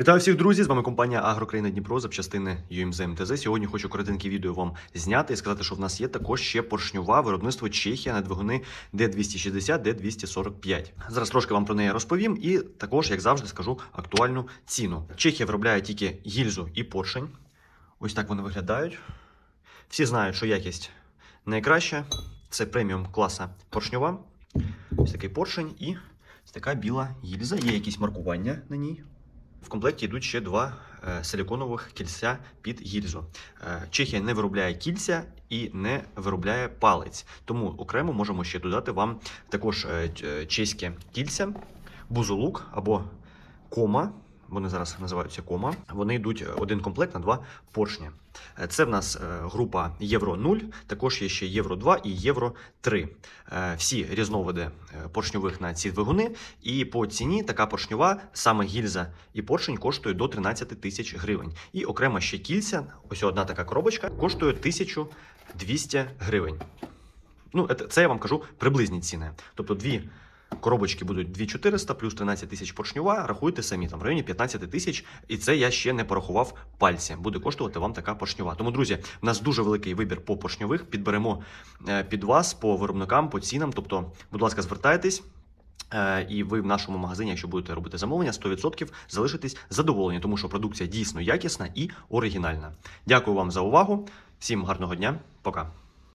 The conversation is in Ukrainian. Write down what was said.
Вітаю всіх друзі! З вами компанія Агрокраїна Дніпро, запчастини ЮМЗ МТЗ. Сьогодні хочу коротеньке відео вам зняти і сказати, що в нас є також ще поршньова виробництво Чехія на двигуни d 260 d 245 Зараз трошки вам про неї розповім, і також, як завжди, скажу актуальну ціну. Чехія виробляє тільки гільзу і поршень. Ось так вони виглядають. Всі знають, що якість найкраща. Це преміум класа поршньова. Ось такий поршень і ось така біла гільза. Є якісь маркування на ній. В комплекті йдуть ще два е, силиконових кільця під гільзу. Е, Чехія не виробляє кільця і не виробляє палець, тому окремо можемо ще додати вам також е, чеське кільця, бузулук або кома. Вони зараз називаються кома. Вони йдуть один комплект на два поршні. Це в нас група Євро 0, також є ще Євро 2 і Євро 3. Всі різновиди поршньових на ці двигуни. І по ціні така поршньова, саме гільза і поршень коштує до 13 тисяч гривень. І окремо ще кільця, ось одна така коробочка, коштує 1200 гривень. Ну, це я вам кажу приблизні ціни. Тобто дві Коробочки будуть 2400 плюс 13 тисяч поршнюва. Рахуйте самі там в районі 15 тисяч, і це я ще не порахував пальці. Буде коштувати вам така поршнюва. Тому, друзі, в нас дуже великий вибір по поршньових. Підберемо е, під вас по виробникам, по цінам. Тобто, будь ласка, звертайтесь. Е, і ви в нашому магазині, якщо будете робити замовлення, 100% залишитесь задоволені, тому що продукція дійсно якісна і оригінальна. Дякую вам за увагу. Всім гарного дня. Пока.